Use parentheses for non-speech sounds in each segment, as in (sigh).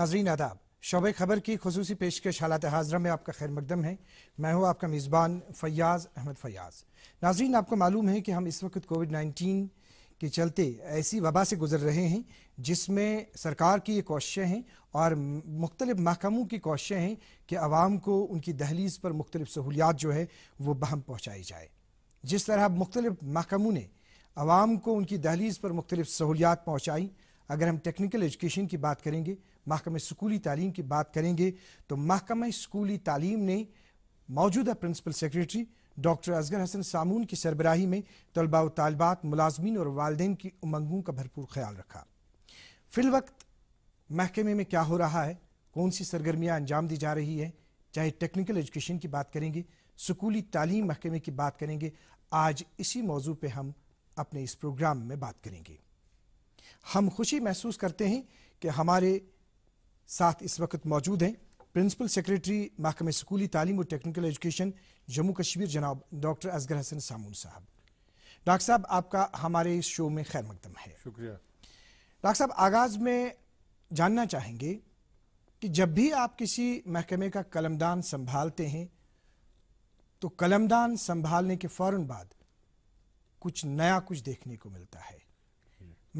नाजरीन आदाब शोब खबर की खसूसी पेशकश हालत हाजरा में आपका खैर मकदम है मैं हूँ आपका मेज़बान फ़याज़ अहमद फ़याज़ नाजरीन आपको मालूम है कि हम इस वक्त कोविड नाइन्टीन के चलते ऐसी वबा से गुजर रहे हैं जिसमें सरकार की ये कोशिशें हैं और मुख्तलि महकमों की कोशिशें हैं कि आवाम को उनकी दहलीज़ पर मुख्तलि सहूलियात जो है वह बहम पहुँचाई जाए जिस तरह मुख्तलिफ महकमों ने आवाम को उनकी दहलीज़ पर मुख्तलि सहूलियात पहुँचाई अगर हम टेक्निकल एजुकेशन की बात करेंगे महकम स्कूली तालीम की बात करेंगे तो महकम स्कूली तालीम ने मौजूदा principal secretary doctor Asgar Hassan Samoon की सरबराही में तलबा तलबात मुलाजमीन और वालदेन की उमंगों का भरपूर ख्याल रखा फिलवक्त महकमे में क्या हो रहा है कौन सी सरगर्मियाँ अंजाम दी जा रही है चाहे टेक्निकल एजुकेशन की बात करेंगे स्कूली तालीम महकमे की बात करेंगे आज इसी मौजू पर हम अपने इस प्रोग्राम में बात करेंगे हम खुशी महसूस करते हैं कि हमारे साथ इस वक्त मौजूद हैं प्रिंसिपल सेक्रेटरी महकमे स्कूली तालीम और टेक्निकल एजुकेशन जम्मू कश्मीर जनाब डॉक्टर असगर हसन सामून साहब डॉक्टर साहब आपका हमारे इस शो में खैर मकदम है शुक्रिया डॉक्टर साहब आगाज़ में जानना चाहेंगे कि जब भी आप किसी महकमे का कलमदान संभालते हैं तो कलमदान संभालने के फौरन बाद कुछ नया कुछ देखने को मिलता है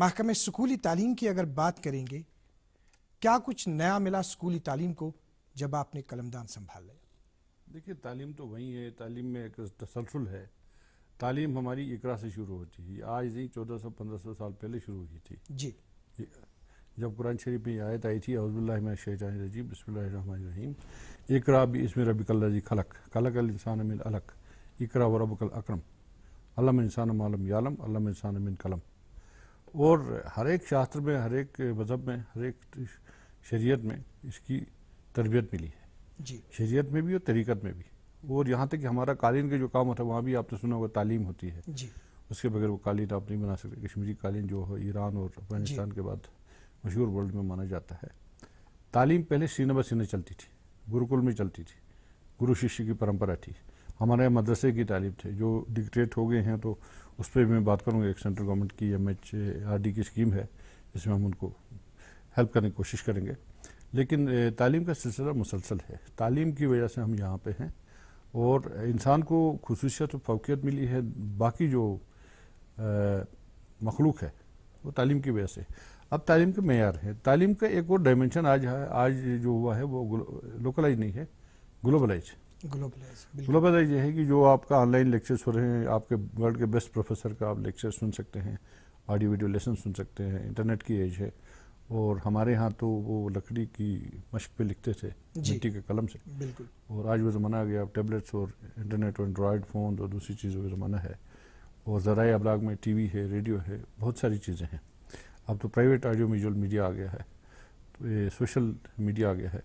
महकमे स्कूली तालीम की अगर बात करेंगे क्या कुछ नया मिला स्कूली तालीम को जब आपने कलमदान संभाल लिया देखिए तालीम तो वही है तालीम में एक तसलसल है तालीम हमारी इकरा से शुरू होती है आज नहीं चौदह सौ पंद्रह सौ साल पहले शुरू हुई थी जी जब कुरान शरीफ में आयत आई थी अवज़ुल्लाशैतरजीम बसमीम इकरा भी इसमें रबिकल्लाजी खलक खलक इंसान अमिन अलक इकरा व रबकल अक्रम अलम इंसान आलम यालम अलम इंसान अमिन कलम और हर एक शास्त्र में हर एक मज़हब में हर एक शरीयत में इसकी तरबियत मिली है जी शरीयत में भी और तरीक़त में भी और यहाँ तक कि हमारा कालीन का जो काम होता है वहाँ भी आपने सुना होगा तालीम होती है जी उसके बगैर वो कालीन आप नहीं बना सकते कश्मीरी कालीन जो है ईरान और अफगानिस्तान के बाद मशहूर वर्ल्ड में माना जाता है तालीम पहले सीने ब सीने चलती थी गुरुकुल में चलती थी गुरु शिष्य की परंपरा थी हमारे यहाँ मदरसे की तालीम थे जो डिक्टेट हो गए हैं तो उस पर मैं बात करूँगा एक सेंट्रल गवर्नमेंट की एम एच आर डी की स्कीम है जिसमें हम उनको हेल्प करने की कोशिश करेंगे लेकिन तालीम का सिलसिला मुसलसल है तालीम की वजह से हम यहाँ पे हैं और इंसान को खसूसियत और फोकियत मिली है बाकी जो मखलूक है वो तालीम की वजह से अब तालीम के मैार हैं तालीम का एक और डायमेंशन आज आज जो हुआ है वो लोकलाइज नहीं है ग्लोबलाइज ग्लोबलाइज ग्लोबलाइज है कि जो आपका ऑनलाइन लेक्चर्स हो रहे हैं आपके वर्ल्ड के बेस्ट प्रोफेसर का आप लेक्चर सुन सकते हैं ऑडियो वीडियो लेसन सुन सकते हैं इंटरनेट की एज है और हमारे यहाँ तो वो लकड़ी की मशक पे लिखते थे मिट्टी के कलम से बिल्कुल और आज वो ज़माना आ गया अब टेबलेट्स और इंटरनेट और एंड्रॉयड फ़ोन और दूसरी चीज़ों का ज़माना है और ज़रा अबलाग में टीवी है रेडियो है बहुत सारी चीज़ें हैं अब तो प्राइवेट आडियो विजुअल मीडिया आ गया है तो सोशल मीडिया आ गया है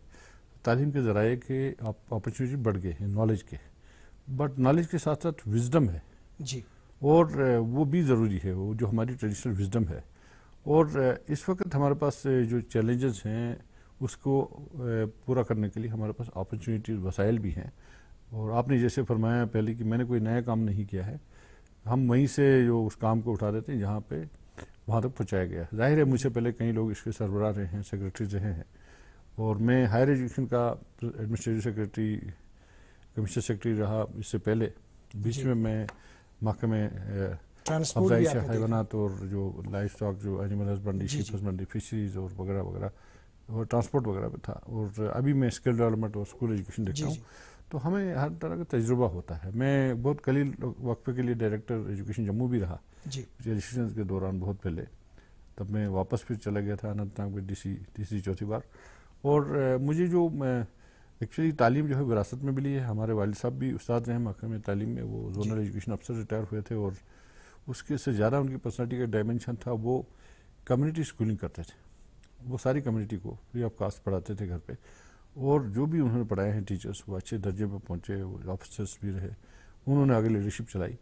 तालीम के ज़राए के अपॉर्चुनिटी बढ़ गए हैं नॉलेज के बट नॉलेज के साथ साथ विजडम है जी और वो भी ज़रूरी है वो जो हमारी ट्रेडिशनल विजडम है और इस वक्त हमारे पास जो चैलेंजेस हैं उसको पूरा करने के लिए हमारे पास अपॉर्चुनिटीज़ वसाइल भी हैं और आपने जैसे फरमाया पहले कि मैंने कोई नया काम नहीं किया है हम वहीं से जो उस काम को उठा देते हैं जहाँ पे वहाँ तक पहुँचाया गया जाहिर है मुझसे पहले कई लोग इसके सरबराह रहे हैं सेक्रेटरी रहे हैं और मैं हायर एजुकेशन का एडमिनिस्ट्रेटिव सेक्रेटरी कमिश्नर सेक्रेटरी रहा इससे पहले बीच में मैं महकमे ट्रांसपोर्ट हैवानात और जो लाइफ स्टॉक जो animal husbandry ship husbandry fisheries और वगैरह वगैरह और ट्रांसपोर्ट वगैरह पे था और अभी मैं स्किल डेवलपमेंट और स्कूल एजुकेशन देखता हूँ तो हमें हर तरह का तजुर्बा होता है मैं बहुत कलील वक्फे के लिए डायरेक्टर एजुकेशन जम्मू भी रहा रजिस्ट्रेशन के दौरान बहुत पहले तब मैं वापस फिर चला गया था अनंतनाग में डीसी तीसरी चौथी बार और मुझे जो एक्चुअली तालीम जो है विरासत में मिली है हमारे वालद साहब भी उस्ताद रहे महकमे तालीम में वो जोनल एजुकेशन अफसर रिटायर हुए थे और उसके से ज़्यादा उनकी पर्सनैलिटी का डायमेंशन था वो कम्युनिटी स्कूलिंग करते थे वो सारी कम्युनिटी को फ्री ऑफ कास्ट पढ़ाते थे घर पे और जो भी उन्होंने पढ़ाए हैं टीचर्स वो अच्छे दर्जे पर पहुँचे ऑफिसर्स भी रहे उन्होंने आगे लीडरशिप चलाई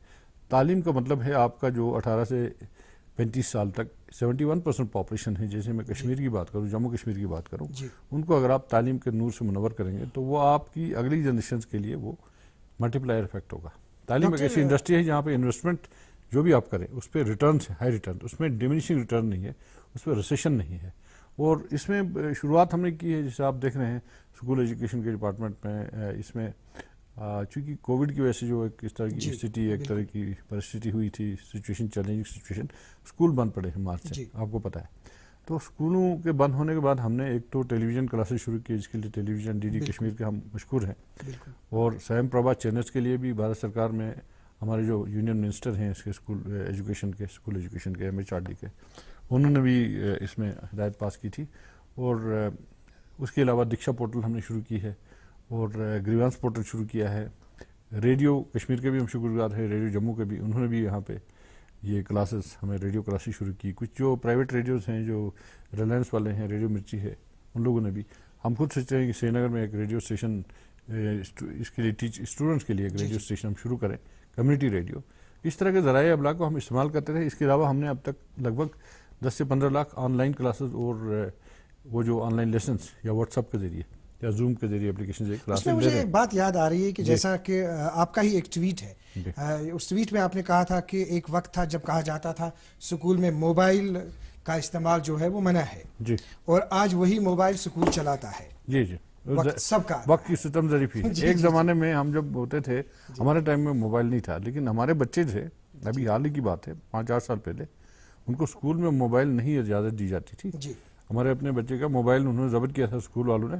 तालीम का मतलब है आपका जो 18 से 35 साल तक 71 परसेंट पॉपुलेशन है जैसे मैं कश्मीर की बात करूँ जम्मू कश्मीर की बात करूँ उनको अगर आप तालीम के नूर से मुनवर करेंगे तो वो आपकी अगली जनरेशन के लिए वो मल्टीप्लायर इफेक्ट होगा तालीम एक ऐसी इंडस्ट्री है जहाँ पर इन्वेस्टमेंट जो भी आप करें उस पर रिटर्न हाई रिटर्न उसमें डिमिनिशिंग रिटर्न नहीं है उस पर रिसेशन नहीं है और इसमें शुरुआत हमने की है जैसे आप देख रहे हैं स्कूल एजुकेशन के डिपार्टमेंट में इसमें चूंकि कोविड की वजह से जो एक इस तरह की स्थिति एक तरह की परिस्थिति हुई थी सिचुएशन चैलेंजिंग सिचुएशन स्कूल बंद पड़े हैं मार्च से आपको पता है तो स्कूलों के बंद होने के बाद हमने एक तो टेलीविज़न क्लासेस शुरू की जिसके लिए टेलीविज़न डीडी कश्मीर के हम मशहूर हैं और स्वयं प्रभा चैनल्स के लिए भी भारत सरकार में हमारे जो यूनियन मिनिस्टर हैं इसके स्कूल एजुकेशन uh, के स्कूल एजुकेशन के एम के उन्होंने भी uh, इसमें हिदायत पास की थी और uh, उसके अलावा दीक्षा पोर्टल हमने शुरू की है और ग्रीवांश पोर्टल शुरू किया है रेडियो कश्मीर के भी हम शुक्रगुजार हैं रेडियो जम्मू के भी उन्होंने भी यहाँ पे ये क्लासेस हमें रेडियो क्लासेस शुरू की कुछ जो प्राइवेट रेडियोज़ हैं जो रिलायंस वाले हैं रेडियो मिर्ची है उन लोगों ने भी हम खुद सोचते हैं कि श्रीनगर में एक रेडियो स्टेशन इसके लिए टीच स्टूडेंट्स के लिए एक रेडियो स्टेशन हम शुरू करें कम्युनिटी रेडियो इस तरह के ज़रा अबला को हम इस्तेमाल करते रहे इसके अलावा हमने अब तक लगभग दस से पंद्रह लाख ऑनलाइन क्लासेज और वो जो ऑनलाइन लेसन या व्हाट्सअप के जरिए या जूम के जरिए एप्लीकेशन मुझे एक बात याद आ रही है कि जैसा कि आपका ही एक ट्वीट है उस ट्वीट में आपने कहा था कि एक वक्त था जब कहा जाता था स्कूल में मोबाइल का इस्तेमाल जो है वो मना है जी और आज वही मोबाइल स्कूल चलाता है जी जी वक्त सबका वक्त की सितम जरीफी (laughs) एक जमाने में हम जब होते थे हमारे टाइम में मोबाइल नहीं था लेकिन हमारे बच्चे थे अभी हाल ही की बात है पाँच आठ साल पहले उनको स्कूल में मोबाइल नहीं इजाज़त दी जाती थी हमारे अपने बच्चे का मोबाइल उन्होंने ज़बर किया था स्कूल वालों ने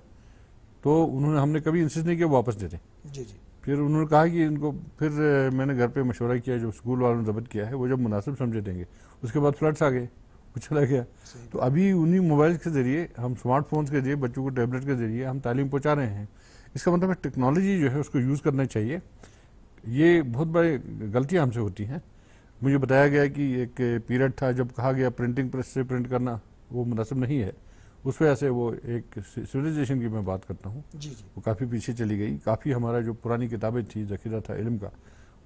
तो उन्होंने हमने कभी इंसिस नहीं किया वापस दे दें फिर उन्होंने कहा कि इनको फिर मैंने घर पे मशवरा किया जो स्कूल वालों ने ज़बर किया है वो जब मुनासिब समझे देंगे उसके बाद फ्लड्स आ गए वो चला गया तो अभी उन्हीं मोबाइल के ज़रिए हम स्मार्टफोन्स के जरिए बच्चों को टैबलेट के ज़रिए हम तालीम पहुँचा रहे हैं इसका मतलब है टेक्नोलॉजी जो है उसको यूज़ करना चाहिए ये बहुत बड़ी गलतियाँ हमसे होती हैं मुझे बताया गया कि एक पीरियड था जब कहा गया प्रिंटिंग प्रेस से प्रिंट करना वो मुनासिब नहीं है उस वजह से वो एक सिविलाइजेशन की मैं बात करता हूँ वो काफ़ी पीछे चली गई काफ़ी हमारा जो पुरानी किताबें थी जखीरा था इलम का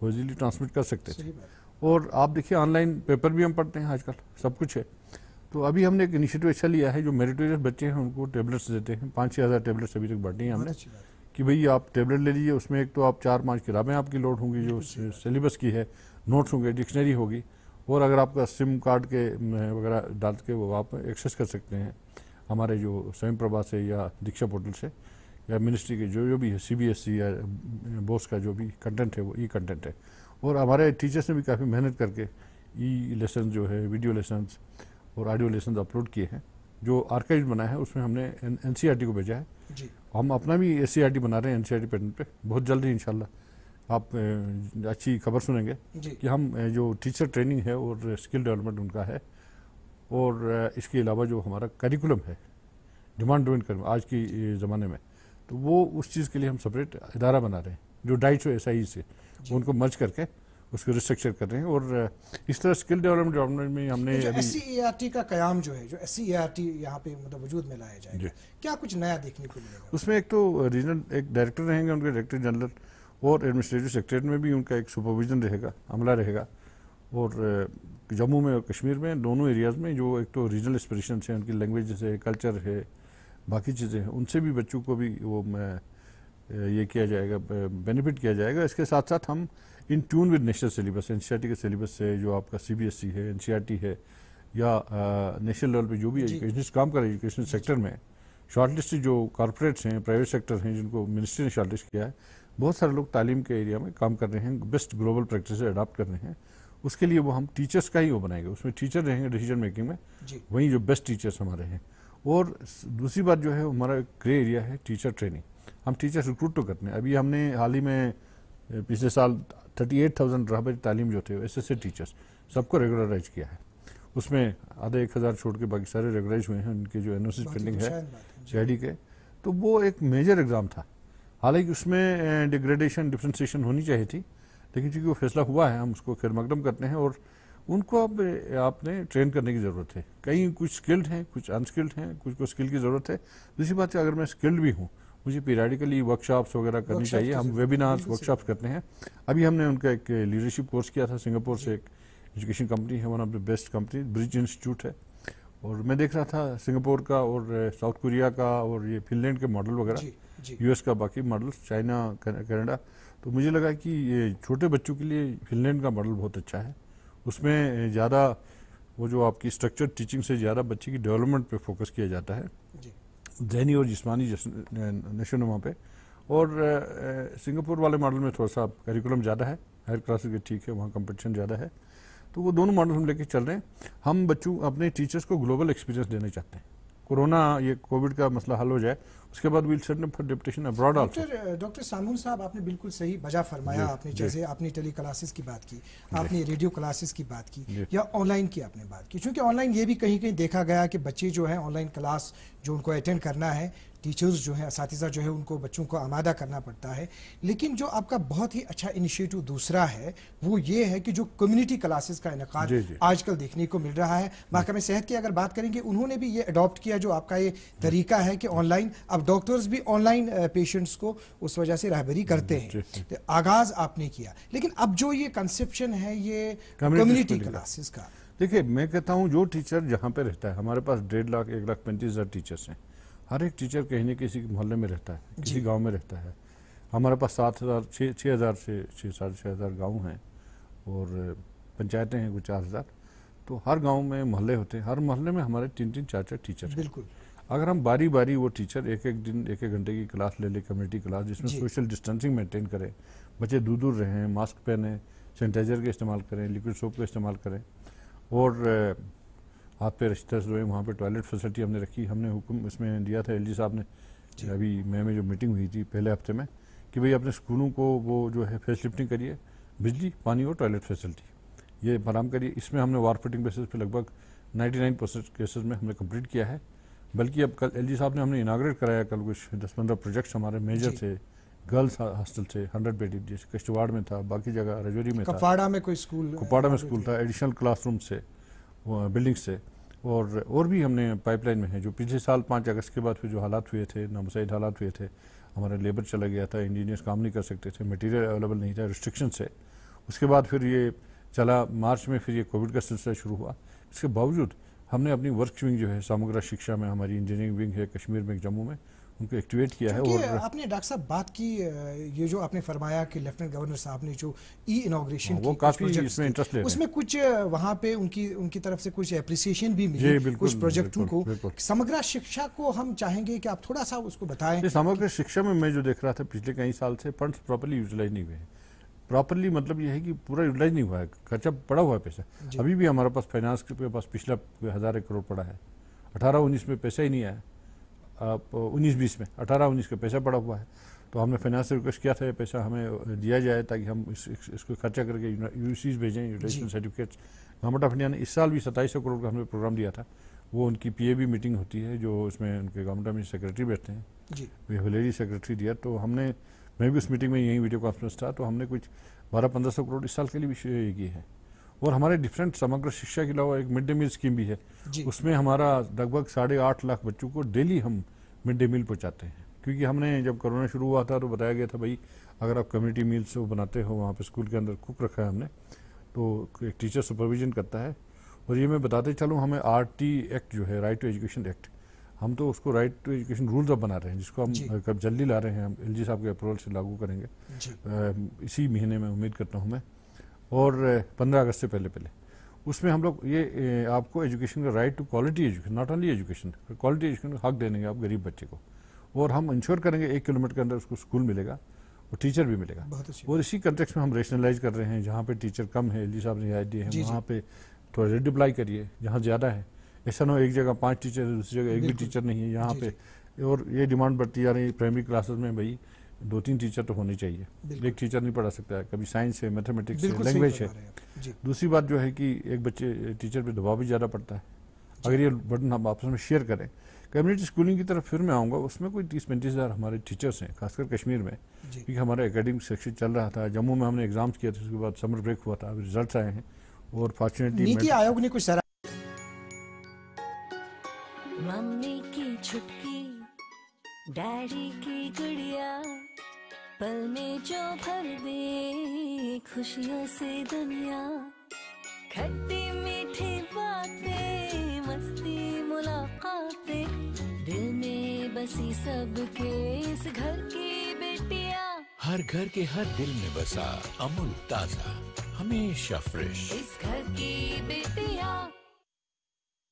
वो इजीली ट्रांसमिट कर सकते थे और आप देखिए ऑनलाइन पेपर भी हम पढ़ते हैं आजकल सब कुछ है तो अभी हमने एक इनिशिएटिव अच्छा लिया है जो मेरिटोरियस बच्चे हैं उनको टेबलेट्स देते हैं पाँच छः हज़ार टेबलेट्स अभी तक बांटी हैं हमने कि भई आप टेबलेट ले लीजिए उसमें एक तो आप चार पाँच किताबें आपकी लोड होंगी जो सिलेबस की है नोट्स होंगे डिक्शनरी होगी और अगर आपका सिम कार्ड के वगैरह डाल के वो आप एक्सेस कर सकते हैं हमारे जो स्वयं प्रभा से या दीक्षा पोर्टल से या मिनिस्ट्री के जो जो भी है सी या बोस का जो भी कंटेंट है वो ई कंटेंट है और हमारे टीचर्स ने भी काफ़ी मेहनत करके ई लेसन जो है वीडियो लेसन्स और ऑडियो लेसन अपलोड किए हैं जो आर्काइव बनाया है उसमें हमने एन e को भेजा है हम अपना भी एस e बना रहे हैं एन पैटर्न e पे बहुत जल्दी इनशाला आप अच्छी खबर सुनेंगे कि हम जो टीचर ट्रेनिंग है और स्किल डेवलपमेंट उनका है और इसके अलावा जो हमारा करिकुलम है डिमांड डोमेंट कर आज की ज़माने में तो वो उस चीज़ के लिए हम सेपरेट इदारा बना रहे हैं जो डाइट्स हो एस से उनको मर्ज करके उसको रिस्ट्रक्चर कर रहे हैं और इस तरह स्किल डेवलपमेंट में हमने एस सी e का क्याम जो है जो एस सी e यहाँ पे मतलब वजूद में लाया जाए क्या कुछ नया देखने को मिलेगा उसमें एक तो रीजनल एक डायरेक्टर रहेंगे उनके डायरेक्टर जनरल और एडमिनिस्ट्रेटिव सेक्रेटरी में भी उनका एक सुपरविजन रहेगा हमला रहेगा और जम्मू में और कश्मीर में दोनों एरियाज़ में जो एक तो रीजनल एक्सप्रेशन है उनकी लैंग्वेज है कल्चर है बाकी चीज़ें हैं उनसे भी बच्चों को भी वो ये किया जाएगा बेनिफिट किया जाएगा इसके साथ साथ हम in tune with national syllabus N के सिलेबस से जो आपका सी e है एन e है या नेशनल लेवल पे जो भी एजुकेशन काम कर एजुकेशन सेक्टर में शॉर्टलिस्ट जो कॉरपोरेट्स हैं प्राइवेट सेक्टर हैं जिनको मिनिस्ट्री ने शॉर्टलिस्ट किया है बहुत सारे लोग तालीम के एरिया में काम कर रहे हैं बेस्ट ग्लोबल प्रैक्टिस अडाप्ट कर रहे हैं उसके लिए वो हम टीचर्स का ही वो बनाएंगे उसमें टीचर रहेंगे डिसीजन मेकिंग में वहीं जो बेस्ट टीचर्स हमारे हैं और दूसरी बात जो है हमारा ग्रे एरिया है टीचर ट्रेनिंग हम टीचर्स रिक्रूट तो करते हैं अभी हमने हाल ही में पिछले साल थर्टी एट थाउजेंड रहा तालीम जो थे एस एस टीचर्स सबको रेगुलराइज किया है उसमें आधा एक हज़ार छोड़ के बाकी सारे रेगुलराइज हुए हैं उनके जो एन ओ सी पेंडिंग है सी के तो वो एक मेजर एग्ज़ाम था हालांकि उसमें डिग्रेडेशन डिफ्रेंसीशन होनी चाहिए थी लेकिन चूंकि वो फैसला हुआ है हम उसको खैर मकदम करते हैं और उनको अब आपने ट्रेन करने की ज़रूरत है कहीं कुछ स्किल्ड हैं कुछ अनस्किल्ड हैं कुछ को स्किल की ज़रूरत है दूसरी बात है अगर मैं स्किल्ड भी हूँ मुझे पीरियडिकली वर्कशॉप्स वगैरह करनी चाहिए हम वेबिनार्स वर्कशॉप्स करते हैं अभी हमने उनका एक लीडरशिप कोर्स किया था सिंगापुर से एक एजुकेशन कंपनी है one of the best company bridge institute है और मैं देख रहा था सिंगापुर का और साउथ कोरिया का और ये फिनलैंड के मॉडल वगैरह यूएस का बाकी मॉडल चाइना कनाडा तो मुझे लगा कि ये छोटे बच्चों के लिए फिनलैंड का मॉडल बहुत अच्छा है उसमें ज़्यादा वो जो आपकी स्ट्रक्चर टीचिंग से ज़्यादा बच्चे की डेवलपमेंट पे फोकस किया जाता है जहनी और जिसमानी नशो नुमा पे और सिंगापुर वाले मॉडल में थोड़ा सा करिकुलम ज़्यादा है हायर क्लासेस के ठीक है वहाँ कंपटीशन ज़्यादा है तो वो दोनों मॉडल हम लेके चल रहे हैं हम बच्चों अपने टीचर्स को ग्लोबल एक्सपीरियंस देना चाहते हैं कोरोना ये कोविड का मसला हल हो जाए उसके बाद will set for deputation abroad doctor doctor Samoon साहब आपने बिल्कुल सही बजा फरमाया आपने जैसे आपने टेली क्लासेस की बात की आपने रेडियो क्लासेस की बात की या ऑनलाइन की आपने बात की क्योंकि ऑनलाइन ये भी कहीं कहीं देखा गया कि बच्चे जो है ऑनलाइन क्लास जो उनको अटेंड करना है टीचर्स जो हैं इस जो है उनको बच्चों को आमादा करना पड़ता है लेकिन जो आपका बहुत ही अच्छा इनिशिएटिव दूसरा है वो ये है कि जो कम्युनिटी क्लासेस का इनका आजकल देखने को मिल रहा है महकमे सेहत की अगर बात करेंगे उन्होंने भी ये अडॉप्ट किया जो आपका ये तरीका है कि ऑनलाइन अब डॉक्टर्स भी ऑनलाइन पेशेंट्स को उस वजह से राहबरी करते हम्म, हैं तो आगाज आपने किया लेकिन अब जो ये कंसेप्शन है ये कम्युनिटी क्लासेस का देखिए मैं कहता हूँ जो टीचर जहाँ पे रहता है हमारे पास डेढ़ लाख एक लाख पैंतीस हज़ार टीचर्स हैं हर एक टीचर कहीं ना किसी मोहल्ले में रहता है किसी गांव में रहता है हमारे पास सात हज़ार छः छः हज़ार से छः साढ़े छः हज़ार गाँव हैं और पंचायतें हैं कुछ चार हज़ार तो हर गांव में मोहल्ले होते हैं हर मोहल्ले में हमारे तीन तीन चार चार टीचर बिल्कुल अगर हम बारी बारी वो टीचर एक एक दिन एक एक घंटे की क्लास ले लें कम्युनिटी क्लास जिसमें सोशल डिस्टेंसिंग मेंटेन करें बच्चे दूर दूर रहें मास्क पहने सैनिटाइज़र का इस्तेमाल करें लिक्विड सोप का इस्तेमाल करें और हाथ पे रिश्ते जो है वहाँ पर टॉयलेट फैसिलिटी हमने रखी हमने हुक्म इसमें दिया था एल साहब ने अभी मई में जो मीटिंग हुई थी पहले हफ्ते में कि भाई अपने स्कूलों को वो जो है फेस लिफ्टिंग करिए बिजली पानी और टॉयलेट फैसिलिटी ये फराम करिए इसमें हमने वार फिटिंग बेसिस पे लगभग 99 परसेंट केसेस में हमने कंप्लीट किया है बल्कि अब कल एल साहब ने हमने इनाग्रेट कराया कल कुछ दस पंद्रह प्रोजेक्ट्स हमारे मेजर थे गर्ल्स हॉस्टल से हंड्रेड बेडी जैसे किश्तवाड़ में था बाकी जगह रजौरी में कपाड़ा में कोई स्कूल कपाड़ा में स्कूल uh, था एडिशनल क्लासरूम से बिल्डिंग से और और भी हमने पाइपलाइन में है जो पिछले साल पाँच अगस्त के बाद फिर जो हालात हुए थे नामसाइड हालात हुए थे हमारा लेबर चला गया था इंजीनियर्स काम नहीं कर सकते थे मटेरियल अवेलेबल नहीं था रिस्ट्रिक्शन से उसके बाद फिर ये चला मार्च में फिर ये कोविड का सिलसिला शुरू हुआ इसके बावजूद हमने अपनी वर्क विंग जो है समग्र शिक्षा में हमारी इंजीनियरिंग विंग है कश्मीर में जम्मू में उनको एक्टिवेट किया है और आपने डॉक्टर साहब बात की ये जो आपने फरमाया कि लेफ्टिनेंट गवर्नर साहब ने जो ई इनोग्रेशन हाँ, वो काफी इसमें इंटरेस्ट ले उसमें कुछ वहाँ पे उनकी उनकी तरफ से कुछ एप्रिसिएशन भी मिली कुछ प्रोजेक्टों को समग्र शिक्षा को हम चाहेंगे कि आप थोड़ा सा उसको बताएं समग्र शिक्षा में मैं जो देख रहा था पिछले कई साल से फंड प्रॉपरली यूटिलाइज नहीं हुए हैं प्रॉपरली मतलब ये है कि पूरा यूटिलाइज नहीं हुआ है खर्चा पड़ा हुआ है पैसा अभी भी हमारे पास फाइनेंस के पास पिछला हज़ार करोड़ पड़ा है अठारह उन्नीस में पैसा ही नहीं आया आप उन्नीस बीस में अठारह उन्नीस का पैसा पड़ा हुआ है तो हमने फाइनेंस से रिक्वेस्ट किया था ये पैसा हमें दिया जाए ताकि हम इस, इस, इसको खर्चा करके यू सीज भेजें utilisation certificates government of India ने इस साल भी सत्ताईस सौ करोड़ का हमने प्रोग्राम दिया था वो उनकी बी मीटिंग होती है जो उसमें उनके गवर्नमेंट ऑफ सेक्रेटरी बैठते हैं वे हलेरी सेक्रेटरी दिया तो हमने मैं भी उस मीटिंग में यही वीडियो कॉन्फ्रेंस था तो हमने कुछ बारह पंद्रह सौ करोड़ इस साल के लिए विषय की है और हमारे डिफरेंट समग्र शिक्षा के अलावा एक मिड डे मील स्कीम भी है उसमें हमारा लगभग साढ़े आठ लाख बच्चों को डेली हम मिड डे मील पहुँचाते हैं क्योंकि हमने जब कोरोना शुरू हुआ था तो बताया गया था भाई अगर आप कम्युनिटी मील्स बनाते हो वहाँ पर स्कूल के अंदर कुक रखा है हमने तो एक टीचर सुपरविजन करता है और ये मैं बताते चलूँ हमें आर एक्ट जो है राइट टू एजुकेशन एक्ट हम तो उसको राइट टू एजुकेशन रूल्स अब बना रहे हैं जिसको हम कब जल्दी ला रहे हैं हम एल साहब के अप्रूवल से लागू करेंगे आ, इसी महीने में उम्मीद करता हूँ मैं और पंद्रह अगस्त से पहले पहले उसमें हम लोग ये आपको एजुकेशन का right to quality education not only education quality education का हक दे देंगे आप गरीब बच्चे को और हम इंश्योर करेंगे एक किलोमीटर के अंदर उसको स्कूल मिलेगा और टीचर भी मिलेगा और इसी कंटेक्स में हम रेशनलाइज कर रहे हैं जहाँ पे टीचर कम है एल साहब ने रियायत दी है वहाँ पे थोड़ा रेडिप्लाई करिए जहाँ ज़्यादा है ऐसा ना हो एक जगह पांच टीचर है दूसरी जगह एक भी टीचर नहीं है यहाँ पे और ये डिमांड बढ़ती जा रही है प्राइमरी क्लासेस में भाई दो तीन टीचर तो होने चाहिए एक टीचर नहीं पढ़ा सकता है कभी साइंस है मैथमेटिक्स है लैंग्वेज है दूसरी बात जो है कि एक बच्चे टीचर पे दबाव भी ज़्यादा पड़ता है अगर ये बर्डन हम आपस में शेयर करें कम्युनिटी स्कूलिंग की तरफ फिर मैं आऊँगा उसमें कोई तीस पैंतीस हज़ार हमारे टीचर्स हैं खासकर कश्मीर में क्योंकि हमारा एकेडमिक सेक्शन चल रहा था जम्मू में हमने एग्जाम्स किया था उसके बाद समर ब्रेक हुआ था अभी रिजल्ट आए हैं और फॉर्चुनेटली आयोग ने कुछ मम्मी की छुटकी डैडी की गुड़िया पल में जो भर दे खुशियों से दुनिया खट्टी मीठी बातें मस्ती मुलाकातें दिल में बसी सबके इस घर की बेटिया हर घर के हर दिल में बसा अमूल ताजा हमेशा फ्रेश इस घर की बेटिया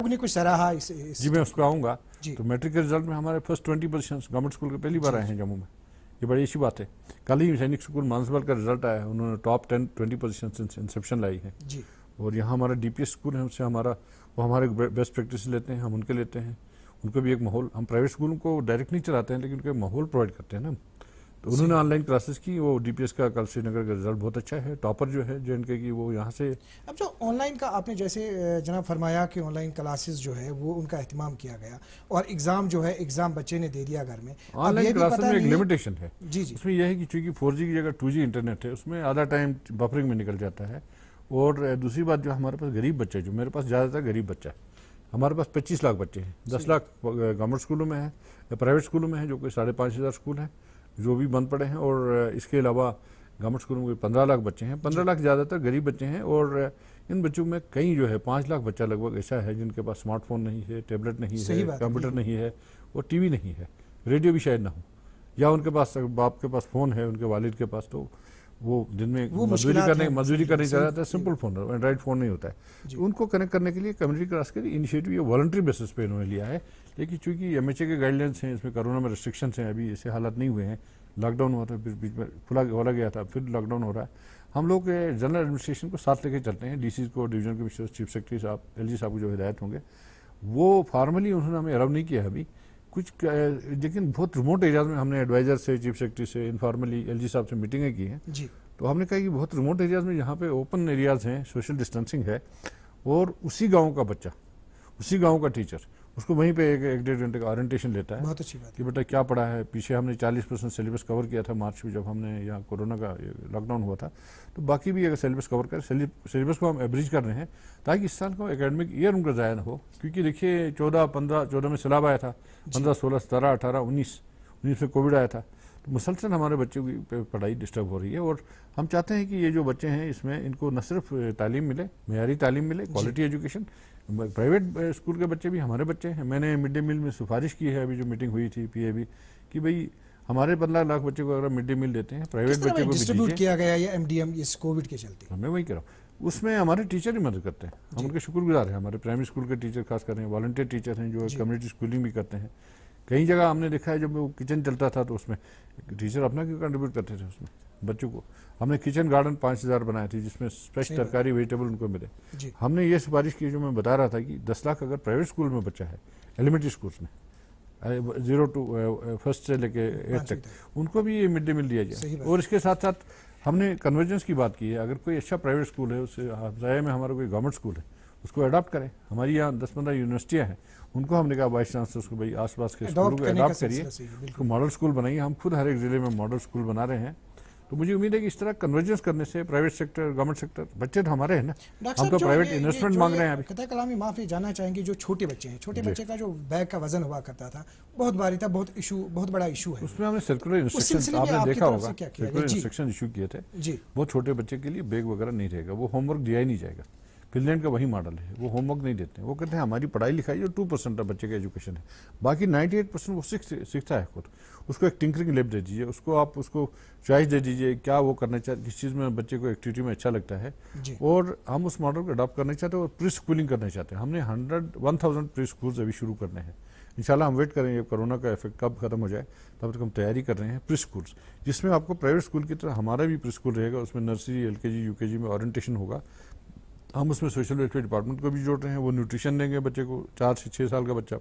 ने कुछ सराहा इस, इस जी मैं उसको आऊँगा तो मैट्रिक के रिजल्ट में हमारे first twenty percent government school के पहली बार आए हैं जम्मू में ये बड़ी अच्छी बात है कल ही सैनिक स्कूल मानसबल का रिजल्ट आया है उन्होंने top ten twenty position inception लाई है और यहाँ हमारा डी स्कूल है उससे हमारा वो हमारे बेस्ट प्रैक्टिस लेते हैं हम उनके लेते हैं उनको भी एक माहौल हम प्राइवेट स्कूलों को डायरेक्ट नहीं चलाते हैं लेकिन उनके माहौल प्रोवाइड करते हैं ना उन्होंने ऑनलाइन क्लासेस की वो डीपीएस का कल श्रीनगर का रिजल्ट बहुत अच्छा है टॉपर जो है जे की वो यहाँ से अब जो ऑनलाइन का आपने जैसे जनाब फरमाया कि ऑनलाइन क्लासेस जो है वो उनका अहतमाम किया गया और एग्ज़ाम जो है एग्ज़ाम बच्चे ने दे दिया घर में ऑनलाइन क्लासेस में एक लिमिटेशन है जी जी उसमें यह है कि चूंकि फोर की जगह टू इंटरनेट है उसमें आधा टाइम बफरिंग में निकल जाता है और दूसरी बात जो हमारे पास गरीब बच्चे जो मेरे पास ज़्यादातर गरीब बच्चा है हमारे पास 25 लाख बच्चे हैं 10 लाख गवर्नमेंट स्कूलों में हैं प्राइवेट स्कूलों में हैं जो कोई साढ़े पाँच हज़ार स्कूल हैं जो भी बन पड़े हैं और इसके अलावा गवर्नमेंट स्कूलों में कोई पंद्रह लाख बच्चे हैं पंद्रह लाख ज़्यादातर गरीब बच्चे हैं और इन बच्चों में कई जो है पाँच लाख बच्चा लगभग ऐसा है जिनके पास स्मार्टफोन नहीं है टेबलेट नहीं है कंप्यूटर नहीं है और टीवी नहीं है रेडियो भी शायद ना हो या उनके पास बाप के पास फ़ोन है उनके वालिद के पास तो वो जिनमें मजदूरी करने मजदूरी करने चला जाता है सिंपल फोन एंड्रॉइड फोन नहीं होता है उनको कनेक्ट करने के लिए कम्युनिटी क्लास के लिए इनिशिएटिव ये वॉलंटरी बेसिस पे इन्होंने लिया है लेकिन चूंकि एम के गाइडलाइंस हैं इसमें कोरोना में रिस्ट्रिक्शन हैं अभी ऐसे हालात नहीं हुए हैं लॉकडाउन हुआ था फिर बीच में खुला खोला गया था फिर लॉकडाउन हो रहा है हम लोग जनरल एडमिनिस्ट्रेशन को साथ लेके चलते हैं डी को डिवीजन कमिश्नर चीफ सेक्रेटरी साहब एल साहब को जो हिदायत होंगे वो फॉर्मली उन्होंने हमें अरब नहीं किया अभी कुछ लेकिन बहुत रिमोट एरियाज में हमने एडवाइजर से चीफ सेक्रेटरी से इनफॉर्मली एलजी साहब से मीटिंगें की हैं जी तो हमने कहा कि बहुत रिमोट एरियाज में जहाँ पे ओपन एरियाज हैं सोशल डिस्टेंसिंग है और उसी गांव का बच्चा उसी गांव का टीचर उसको वहीं पे एक एक डेढ़ घंटे का ऑरेंटेशन लेता है बहुत अच्छी बात कि बेटा क्या पढ़ा है पीछे हमने 40 परसेंट सिलेबस कवर किया था मार्च में जब हमने यहाँ कोरोना का लॉकडाउन हुआ था तो बाकी भी अगर सिलेबस कवर कर सिलेबस को हम एवरेज कर रहे हैं ताकि इस साल को एकेडमिक ईयर उनका ज़ाया ना हो क्योंकि देखिए चौदह पंद्रह चौदह में सैलाब आया था पंद्रह सोलह सत्रह अठारह उन्नीस उन्नीस में कोविड आया था तो मुसलसल हमारे बच्चों की पढ़ाई डिस्टर्ब हो रही है और हम चाहते हैं कि ये जो बच्चे हैं इसमें इनको न सिर्फ तालीम मिले मीयारी तालीम मिले क्वालिटी एजुकेशन प्राइवेट स्कूल के बच्चे भी हमारे बच्चे हैं मैंने मिड डे मील में सिफारिश की है अभी जो मीटिंग हुई थी पी कि भाई हमारे पंद्रह लाख बच्चे को अगर मिड डे मील देते हैं प्राइवेट बच्चे को डिस्ट्रीब्यूट किया गया ये एमडीएम इस कोविड के चलते मैं वही कह रहा हूँ उसमें हमारे टीचर ही मदद करते हैं हम उनके शुक्रगुजार हैं हमारे प्राइमरी स्कूल के टीचर खास कर वॉल्टियर टीचर हैं जो कम्युनिटी स्कूलिंग भी करते हैं कई जगह हमने देखा है जब वो किचन चलता था तो उसमें टीचर अपना क्यों कंट्रीब्यूट करते थे उसमें बच्चों को हमने किचन गार्डन पाँच हज़ार बनाए थे जिसमें फ्रेश तरकारी वेजिटेबल उनको मिले हमने ये सिफारिश की जो मैं बता रहा था कि दस लाख अगर प्राइवेट स्कूल में बच्चा है एलिमेंट्री स्कूल्स में जीरो टू फर्स्ट से लेके एट तक उनको भी ये मिड डे मील दिया जाए और इसके साथ साथ हमने कन्वर्जेंस की बात की है अगर कोई अच्छा प्राइवेट स्कूल है उस हमसाया में हमारा कोई गवर्नमेंट स्कूल है उसको अडॉप्ट करें हमारी यहाँ दस पंद्रह यूनिवर्सिटियाँ हैं उनको हमने कहा वाइस चांसलर को भाई आसपास के स्कूलों को अडॉप्ट करिए उसको मॉडल स्कूल बनाइए हम खुद हर एक ज़िले में मॉडल स्कूल बना रहे हैं तो मुझे उम्मीद है कि इस तरह कन्वर्जेंस करने से प्राइवेट सेक्टर गवर्नमेंट सेक्टर बच्चे तो हमारे हैं ना हम तो प्राइवेट इन्वेस्टमेंट मांग रहे हैं अभी कथा कलामी माफी जाना चाहेंगे जो छोटे बच्चे हैं छोटे बच्चे का जो बैग का वजन हुआ करता था बहुत भारी था बहुत इशू बहुत बड़ा इशू है उसमें हमने सर्कुलर इंस्ट्रक्शन आपने देखा होगा सर्कुलर इंस्ट्रक्शन इशू किए थे वो छोटे बच्चे के लिए बैग वगैरह नहीं रहेगा वो होमवर्क दिया ही नहीं जाएगा फिनलैंड का वही मॉडल है वो होमवर्क नहीं देते हैं वो कहते हैं हमारी पढ़ाई लिखाई जो टू परसेंट बच्चे का एजुकेशन है बाकी नाइन्टी एट परसेंट वो सीख सीखता है खुद उसको एक टिंकरिंग लेब दे दीजिए उसको आप उसको चॉइस दे दीजिए क्या वो करना चाहते किस चीज़ में बच्चे को एक्टिविटी में अच्छा लगता है और हम उस मॉडल को अडॉप्ट करना चाहते हैं और प्री स्कूलिंग करना चाहते हैं हमने hundred one thousand pre schools अभी शुरू करने हैं इंशाल्लाह हम वेट करेंगे कोरोना का इफेक्ट कब खत्म हो जाए तब तक हम तैयारी कर रहे हैं प्री स्कूल्स जिसमें आपको प्राइवेट स्कूल की तरह हमारा भी प्री स्कूल रहेगा उसमें नर्सरी एल के जी यू के जी में ऑरेंटेशन होगा हम उसमें सोशल वेलफेयर डिपार्टमेंट को भी जोड़ रहे हैं वो न्यूट्रिशन देंगे बच्चे को चार से छः साल का बच्चा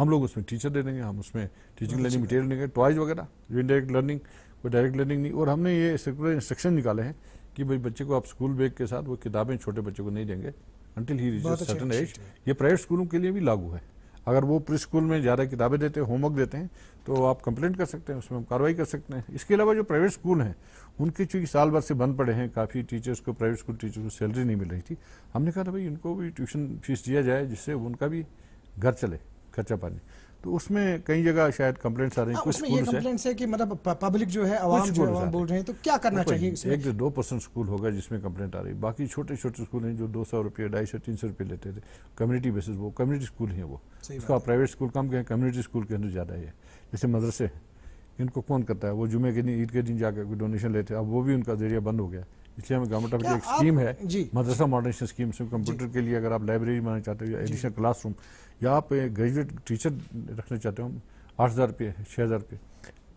हम लोग उसमें टीचर दे देंगे हम उसमें टीचिंग लर्निंग मटेरियल देंगे टॉयज वगैरह जो इनडायरेक्ट लर्निंग कोई डायरेक्ट लर्निंग नहीं और हमने ये सर्कुलर इंस्ट्रक्शन निकाले हैं कि भाई बच्चे को आप स्कूल बैग के साथ वो किताबें छोटे बच्चे को नहीं देंगे अंटिल ही सर्टन एज ये प्राइवेट स्कूलों के लिए भी लागू है अगर वो प्री स्कूल में ज़्यादा किताबें देते हैं होमवर्क देते हैं तो आप कंप्लेंट कर सकते हैं उसमें हम कार्रवाई कर सकते हैं इसके अलावा जो प्राइवेट स्कूल हैं उनके चूंकि साल भर से बंद पड़े हैं काफ़ी टीचर्स को प्राइवेट स्कूल टीचर्स को सैलरी नहीं मिल रही थी हमने कहा था भाई उनको भी ट्यूशन फीस दिया जाए जिससे उनका भी घर चले खर्चा पानी तो उसमें कई जगह शायद कंप्लेंट्स आ रही हैं हाँ, कुछ उसमें ये है कि मतलब पब्लिक जो है आवाम जो है बोल रहे हैं तो क्या करना तो चाहिए इसमें? एक से दो परसेंट स्कूल होगा जिसमें कंप्लेंट आ रही है बाकी छोटे छोटे स्कूल हैं जो दो सौ रुपये ढाई सौ तीन सौ रुपये लेते थे कम्युनिटी बेसिस वो कम्युनिटी स्कूल हैं वो उसको प्राइवेट स्कूल कम कहें कम्युनिटी स्कूल के अंदर ज़्यादा है जैसे मदरसे इनको कौन करता है वो जुमे के दिन ईद के दिन जाकर कोई डोनेशन लेते अब वो भी उनका जरिया बंद हो गया इसलिए हमें गवर्नमेंट ऑफ एक स्कीम है मदरसा मॉडर्नेशन स्कीम से कंप्यूटर के लिए अगर आप लाइब्रेरी बनाना चाहते हो या एडिशनल क्लासरूम या आप ग्रेजुएट टीचर रखना चाहते हो आठ हज़ार रुपये छः हज़ार रुपये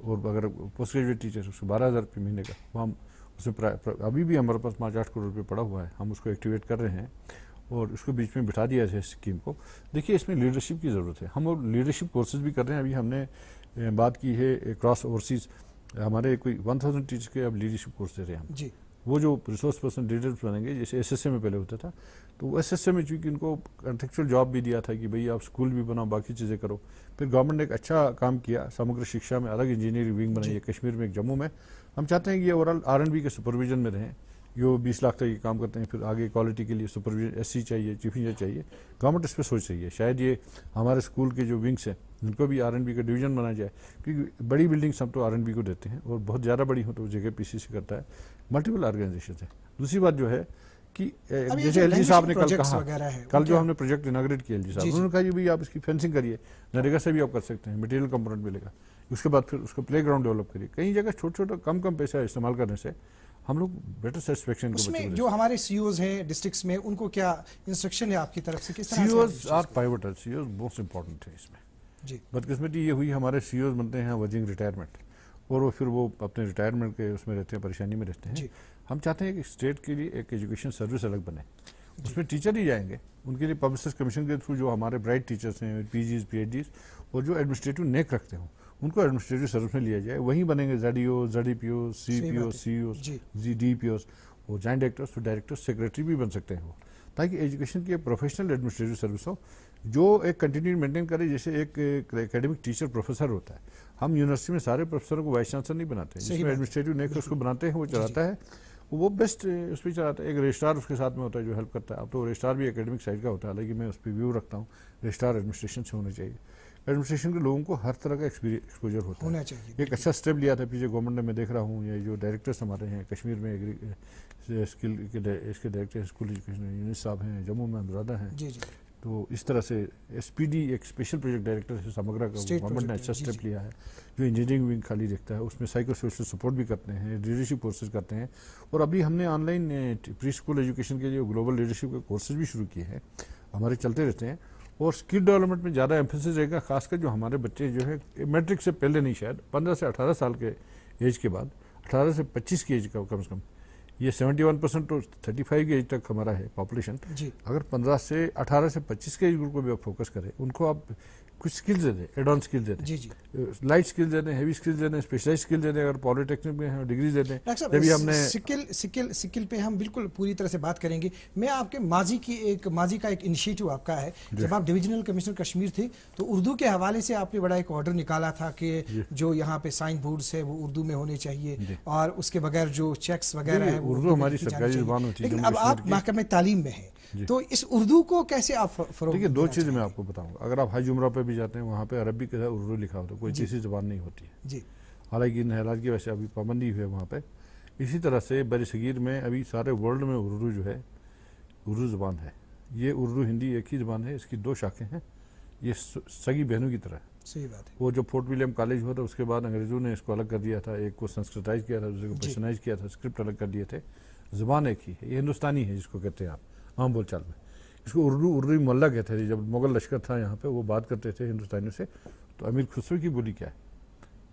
और अगर पोस्ट ग्रेजुएट टीचर उसको बारह हज़ार रुपये महीने का वो हम उसमें अभी भी हमारे पास पाँच आठ करोड़ रुपये पड़ा हुआ है हम उसको एक्टिवेट कर रहे हैं और उसको बीच में बिठा दिया है स्कीम को देखिए इसमें लीडरशिप की ज़रूरत है हम लीडरशिप कोर्सेज भी कर रहे हैं अभी हमने बात की है क्रॉस ओवरसीज़ हमारे कोई वन थाउजेंड टीचर के अब लीडरशिप कोर्स दे रहे हैं हम जी वो जो रिसोर्स पर्सन लीडर्स बनेंगे जैसे एस एस में पहले होता था तो एस एस ए में चूंकि इनको कॉन्ट्रेक्चुअल जॉब भी दिया था कि भाई आप स्कूल भी बनाओ बाकी चीज़ें करो फिर गवर्नमेंट ने एक अच्छा काम किया समग्र शिक्षा में अलग इंजीनियरिंग विंग बनाई है कश्मीर में एक जम्मू में हम चाहते हैं कि ये ओवरऑल आर के सुपरविजन में रहें जो बीस लाख तक ये काम करते हैं फिर आगे क्वालिटी के लिए सुपरविजन एस चाहिए चीफ इंजीनियर चाहिए गवर्नमेंट इस पर सोच रही है शायद ये हमारे स्कूल के जो विंग्स हैं उनको भी आर का डिवीजन बनाया जाए क्योंकि बड़ी बिल्डिंग्स हम तो आर को देते हैं और बहुत ज़्यादा बड़ी हो तो जगह पी करता है मल्टीपल ऑर्गेनाइजेशन है दूसरी बात जो है कि जैसे एल जी साहब ने कल कहा कल जो हमने प्रोजेक्ट इनाग्रेट किया एल जी साहब उन्होंने कहा भाई आप इसकी फेंसिंग करिए नरेगा से भी आप कर सकते हैं मटेरियल कंपोनेंट मिलेगा उसके बाद फिर उसको प्ले ग्राउंड डेवलप करिए कई जगह छोटे छोटे कम कम पैसा इस्तेमाल करने से हम लोग बेटर सेटिस्फेक्शन उसमें जो हमारे सीईओज e हैं डिस्ट्रिक्ट्स में उनको क्या इंस्ट्रक्शन है आपकी तरफ से किस तरह सीईओज आर पाइवट है सीईओज मोस्ट इंपॉर्टेंट है इसमें जी बदकिस्मती ये हुई हमारे सीईओज e बनते हैं वर्जिंग रिटायरमेंट और वो फिर वो अपने रिटायरमेंट के उसमें रहते हैं परेशानी में रहते हैं हम चाहते हैं कि स्टेट के लिए एक एजुकेशन सर्विस अलग बने उसमें टीचर ही जाएंगे उनके लिए पब्लिसर्स कमीशन के थ्रू जो हमारे ब्राइट टीचर्स हैं पी पीएचडीज और जो एडमिनिस्ट्रेटिव नेक रखते हों उनको एडमिनिस्ट्रेटिव सर्विस में लिया जाए वहीं बनेंगे Z E O Z E P O C P O C O G D P Os वो जॉइंट डायरेक्टर्स तो डायरेक्टर सेक्रेटरी भी बन सकते हैं वो ताकि एजुकेशन की एक प्रोफेशनल एडमिनिस्ट्रेटिव सर्विस हो जो एक कंटिन्यू मेंटेन करे जैसे एक एकेडमिक टीचर प्रोफेसर होता है हम यूनिवर्सिटी में सारे प्रोफेसरों को वाइस चांसलर नहीं बनाते जिसमें एडमिनिस्ट्रेटिव नेक उसको बनाते हैं वो चलाता है वो बेस्ट eh, उस पर चलाता है एक रजिस्ट्रार उसके साथ में होता है जो हेल्प करता है अब तो रजिस्ट्रार भी एकेडमिक साइड का होता है हालांकि मैं उस पर व्यू रखता हूँ रजिस्ट्रार एडमिनिस्ट्रेशन से होना चाहिए एडमिनिस्ट्रेशन के लोगों को हर तरह का एक्सपोजर होता होना है चाहिए एक अच्छा स्टेप लिया था पीछे गवर्नमेंट ने मैं देख रहा हूँ ये जो डायरेक्टर्स हमारे हैं कश्मीर में एग्री स्किल eh, के इसके डायरेक्टर स्कूल एजुकेशन यूनिट साहब हैं जम्मू में अनुराधा हैं तो इस तरह से एसपीडी एक स्पेशल प्रोजेक्ट डायरेक्टर है समग्र गवर्नमेंट ने अच्छा स्टेप लिया है जो इंजीनियरिंग विंग खाली देखता है उसमें साइको सोशल सपोर्ट भी करते हैं लीडरशिप कोर्सेज करते हैं और अभी हमने ऑनलाइन प्री स्कूल एजुकेशन के लिए ग्लोबल लीडरशिप के कोर्सेज भी शुरू किए हैं हमारे चलते रहते हैं और स्किल डेवलपमेंट में ज़्यादा एम्फोसिस रहेगा खासकर जो हमारे बच्चे जो है मैट्रिक से पहले नहीं शायद पंद्रह से अठारह साल के एज के बाद अठारह से पच्चीस की एज का कम से कम ये 71 परसेंट तो थर्टी फाइव के एज तक हमारा है पॉपुलेशन अगर 15 से 18 से 25 के एज ग्रुप को भी आप फोकस करें उनको आप कुछ स्किल्स देने एडवान स्किल्स देने लाइट स्किल्स देने हैवी स्किल्स देने स्पेशलाइज स्किल देने अगर पॉलिटेक्निक में हैं डिग्री देने तभी हमने स्किल स्किल स्किल पे हम बिल्कुल पूरी तरह से बात करेंगे मैं आपके माजी की एक माजी का एक इनिशिएटिव आपका है जब आप डिविजनल कमिश्नर कश्मीर थे तो उर्दू के हवाले से आपने बड़ा एक ऑर्डर निकाला था कि जो यहाँ पे साइन बोर्ड है वो उर्दू में होने चाहिए और उसके बगैर जो चेक्स वगैरह है उर्दू हमारी सरकारी जुबान होती लेकिन अब आप महकमे तालीम में है तो इस उर्दू को कैसे आप फरोग देखिए दो चीज़ मैं आपको बताऊंगा अगर आप हज उम्र पे भी जाते हैं वहाँ पे अरबी के साथ उर्दू लिखा होता है कोई तीसरी जबान नहीं होती है जी हालांकि नहलाज की वैसे अभी पाबंदी हुई है वहाँ पर इसी तरह से बर सगीर में अभी सारे वर्ल्ड में उर्दू जो है उर्दू ज़बान है ये उर्दू हिंदी एक ही ज़बान है इसकी दो शाखें हैं ये सगी बहनों की तरह सही बात है वो जो फोर्ट विलियम कॉलेज हुआ था उसके बाद अंग्रेज़ों ने इसको अलग कर दिया था एक को संस्कृताइज किया था दूसरे को पर्सनाइज किया था स्क्रिप्ट अलग कर दिए थे ज़बान एक ही है ये हिंदुस्तानी है जिसको कहते हैं आप आम हाँ, बोलचाल में इसको उर्दू उर्दू मल्ला कहते थे जब मुगल लश्कर था यहाँ पे वो बात करते थे हिंदुस्तानियों से तो अमीर खुसरो की बोली क्या है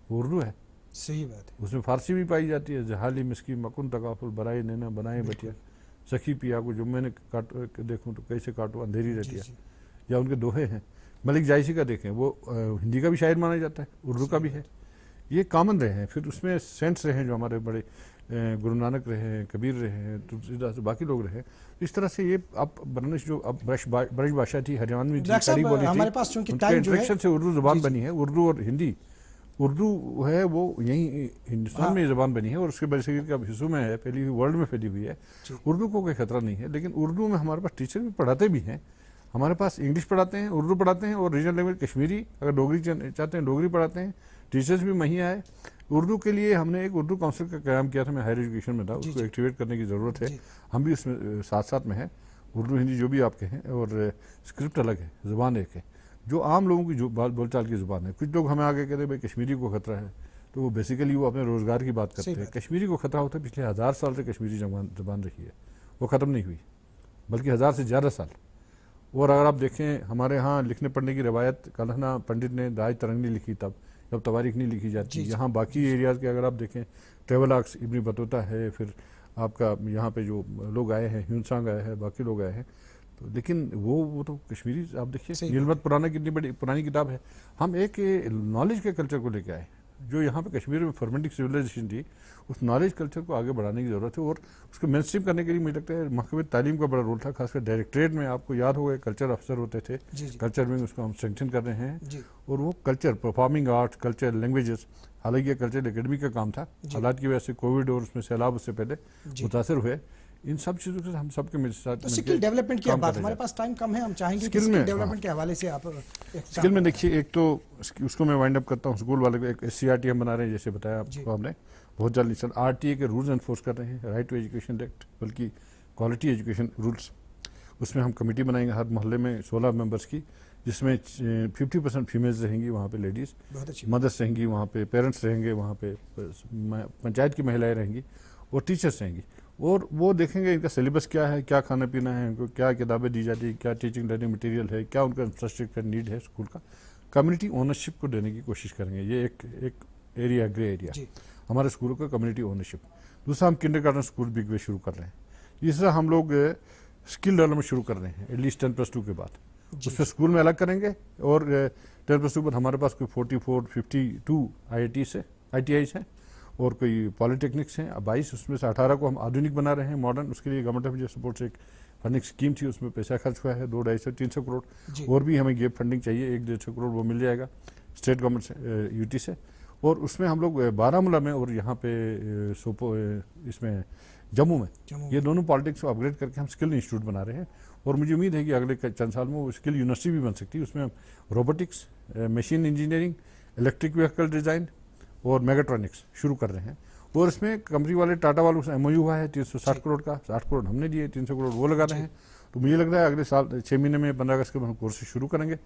वो उर्दू है सही बात है उसमें फारसी भी पाई जाती है जहाली मिसकी मकुन तकाफुल बराए नैना बनाए बटिया सखी पिया को जुम्मे ने काट देखूँ तो कैसे काटो अंधेरी रहती है या उनके दोहे हैं मलिक जायसी का देखें वो हिंदी का भी शायर माना जाता है उर्दू का भी है ये कामन रहे हैं फिर उसमें सेंस रहे हैं जो हमारे बड़े गुरु नानक रहे कबीर रहे तुलसीदास बाकी लोग रहे तो इस तरह से ये अब बर्निश जो अब ब्रश भाषा थी हरियाणवी थी सारी बोली हमारे पास चूंकि इंट्रेक्शन से उर्दू जुबान बनी है उर्दू और हिंदी उर्दू है वो यहीं हिंदुस्तान हाँ। में जबान बनी है और उसके बजे शरीर अब हिस्सों में है फैली हुई वर्ल्ड में फैली हुई है उर्दू को कोई खतरा नहीं है लेकिन उर्दू में हमारे पास टीचर भी पढ़ाते भी हैं हमारे पास इंग्लिश पढ़ाते हैं उर्दू पढ़ाते हैं और रीजनल लैंग्वेज कश्मीरी अगर डोगरी चाहते हैं डोगरी पढ़ाते हैं टीचर्स भी वहीं आए उर्दू के लिए हमने एक उर्दू काउंसिल का क्याम किया था मैं हायर एजुकेशन में था उसको एक्टिवेट करने की ज़रूरत है हम भी उसमें साथ साथ में हैं उर्दू हिंदी जो भी आपके हैं और स्क्रिप्ट अलग है ज़ुबान एक है जो आम लोगों की जो बोलचाल की ज़ुबान है कुछ लोग हमें आगे कहते हैं भाई कश्मीरी को खतरा है तो वो बेसिकली वो अपने रोज़गार की बात करते हैं कश्मीरी को खतरा होता है पिछले हज़ार साल से कश्मीरी जबान रही है वो ख़त्म नहीं हुई बल्कि हज़ार से ज़्यादा साल और अगर आप देखें हमारे यहाँ लिखने पढ़ने की रवायत कलहना पंडित ने दाज तरंगनी लिखी तब जब तवारीख नहीं लिखी जाती यहाँ बाकी एरियाज़ के अगर आप देखें ट्रेवल आर्स इबनी बतोता है फिर आपका यहाँ पे जो लोग आए हैं ह्यूनसांग आए हैं बाकी लोग आए हैं तो लेकिन वो वो तो कश्मीरी आप देखिए नीलमत पुराना कितनी बड़ी पुरानी किताब है हम एक नॉलेज के कल्चर को लेके आए हैं जो यहाँ पे कश्मीर में फॉर्मेटिक सिविलाइजेशन थी उस नॉलेज कल्चर को आगे बढ़ाने की ज़रूरत है और उसको मेनस्ट्रीम करने के लिए मुझे लगता है महकमे तालीम का बड़ा रोल था खासकर डायरेक्ट्रेट में आपको याद होगा कल्चर अफसर होते थे जी जी। कल्चर में उसको हम सेंक्शन कर रहे हैं और वो culture performing art culture languages हालांकि ये कल्चर एकेडमी का काम था हालात की वजह से कोविड और उसमें सैलाब उससे पहले मुतासर हुए इन सब चीज़ों के हम सबके मिल साथ तो स्किल डेवलपमेंट की बात हमारे पास टाइम कम है हम चाहेंगे स्किल में डेवलपमेंट हाँ। के हवाले से आप स्किल में देखिए एक तो उसको मैं वाइंड अप करता हूँ स्कूल वाले को एक एस हम बना रहे हैं जैसे बताया आपको हमने बहुत जल्दी sir R K rules enforce कर रहे हैं राइट टू एजुकेशन एक्ट बल्कि क्वालिटी एजुकेशन रूल्स उसमें हम कमेटी बनाएंगे हर मोहल्ले में सोलह मेम्बर्स की जिसमें 50 परसेंट फीमेल्स रहेंगी वहाँ पे लेडीज़ मदर्स रहेंगी वहाँ पे पेरेंट्स रहेंगे वहाँ पे पंचायत की महिलाएं रहेंगी और टीचर्स रहेंगी और वो देखेंगे इनका सिलेबस क्या है क्या खाना पीना है इनको क्या किताबें दी जाती है क्या टीचिंग लर्निंग मटेरियल है क्या उनका इंफ्रास्ट्रक्चर नीड है स्कूल का कम्युनिटी ओनरशिप को देने की कोशिश करेंगे ये एक एक एरिया ग्रे एरिया हमारे स्कूलों का कम्युनिटी ओनरशिप दूसरा हम किंडर स्कूल बिग वे शुरू कर रहे हैं तीसरा हम लोग स्किल डेवलपमेंट शुरू कर रहे हैं एटलीस्ट टेन प्लस टू के बाद उसमें स्कूल में अलग करेंगे और टेन प्लस टू पर हमारे पास कोई forty four fifty two I I T से आई टी आई से और कोई पॉलिटेक्निक्स हैं बाईस उसमें से अठारह को हम आधुनिक बना रहे हैं मॉडर्न उसके लिए गवर्नमेंट ऑफ इंडिया सपोर्ट से एक फंडिंग स्कीम थी उसमें पैसा खर्च हुआ है दो ढाई सौ तीन सौ करोड़ और भी हमें गेप फंडिंग चाहिए एक डेढ़ सौ करोड़ वो मिल जाएगा स्टेट गवर्नमेंट से यूटी से और उसमें हम लोग बारामूला में और यहाँ पे सोपो इसमें जम्मू में ये दोनों पॉलिटिक्स को अपग्रेड करके हम स्किल इंस्टीट्यूट बना रहे हैं और मुझे उम्मीद है कि अगले चंद साल में वो स्किल यूनिवर्सिटी भी बन सकती है उसमें robotics machine engineering electric vehicle design और मेगाट्रॉनिक्स शुरू कर रहे हैं और इसमें कंपनी वाले टाटा वालों से एम हुआ है तीन सौ साठ करोड़ का साठ करोड़ हमने दिए तीन सौ करोड़ वो लगा रहे हैं तो मुझे लग रहा है अगले साल छः महीने में पंद्रह अगस्त के हम कोर्सेज शुरू करेंगे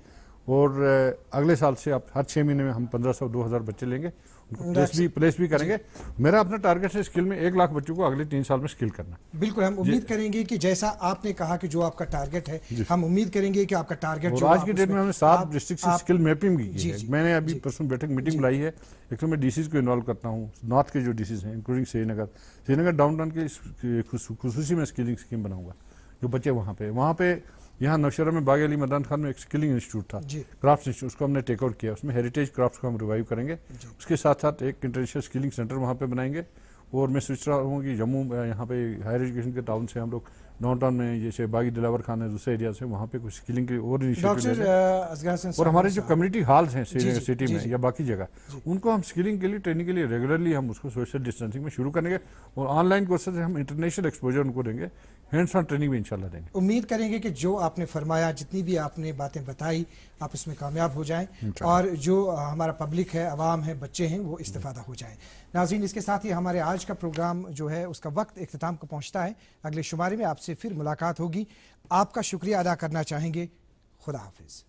और अगले साल से आप हर छः महीने में हम पंद्रह सौ दो हजार बच्चे लेंगे उनको प्लेस भी प्लेस भी करेंगे मेरा अपना टारगेट है स्किल में एक लाख बच्चों को अगले तीन साल में स्किल करना बिल्कुल हम उम्मीद करेंगे कि जैसा आपने कहा कि जो आपका टारगेट है हम उम्मीद करेंगे कि आपका टारगेट जो आज की डेट में हमने सात डिस्ट्रिक्ट से स्किल मैपिंग की है मैंने अभी परसों बैठक मीटिंग बुलाई है एक तो मैं डीसीज को इन्वॉल्व करता हूँ नॉर्थ के जो डीसीज हैं including Srinagar Srinagar downtown की खसूसी में स्किलिंग स्कीम बनाऊंगा जो बच्चे वहाँ पे वहाँ पे यहाँ नौशहरा में बागे अली मदान खान में एक स्किलिंग इंस्टीट्यूट था क्राफ्ट इंस्टीट्यूट उसको हमने टेक आउट किया उसमें हेरिटेज क्राफ्ट को हम रिवाइव करेंगे उसके साथ साथ एक इंटरनेशनल स्किलिंग सेंटर वहाँ पर बनाएंगे और मैं सोच रहा हूँ कि जम्मू यहाँ पे हायर एजुकेशन के टाउन से हम लोग डाउन टाउन में जैसे बागी दिलावर खान है दूसरे एरिया से वहाँ पे कुछ स्किलिंग के और इनिशिएटिव और हमारे जो कम्युनिटी हॉल्स हैं सिटी में या बाकी जगह उनको हम स्किलिंग के लिए ट्रेनिंग के लिए रेगुलरली हम उसको सोशल डिस्टेंसिंग में शुरू करेंगे और ऑनलाइन कोर्सेज हम इंटरनेशनल एक्सपोजर उनको देंगे हैंड्स ऑन ट्रेनिंग भी इंशाल्लाह देंगे उम्मीद करेंगे कि जो आपने फरमाया जितनी भी आपने बातें बताई आप इसमें कामयाब हो जाएं और जो हमारा पब्लिक है आवाम है बच्चे हैं वो इस्तादा हो जाएं नाजीन इसके साथ ही हमारे आज का प्रोग्राम जो है उसका वक्त अख्ताम को पहुँचता है अगले शुमारे में आपसे फिर मुलाकात होगी आपका शुक्रिया अदा करना चाहेंगे खुदा हाफिज़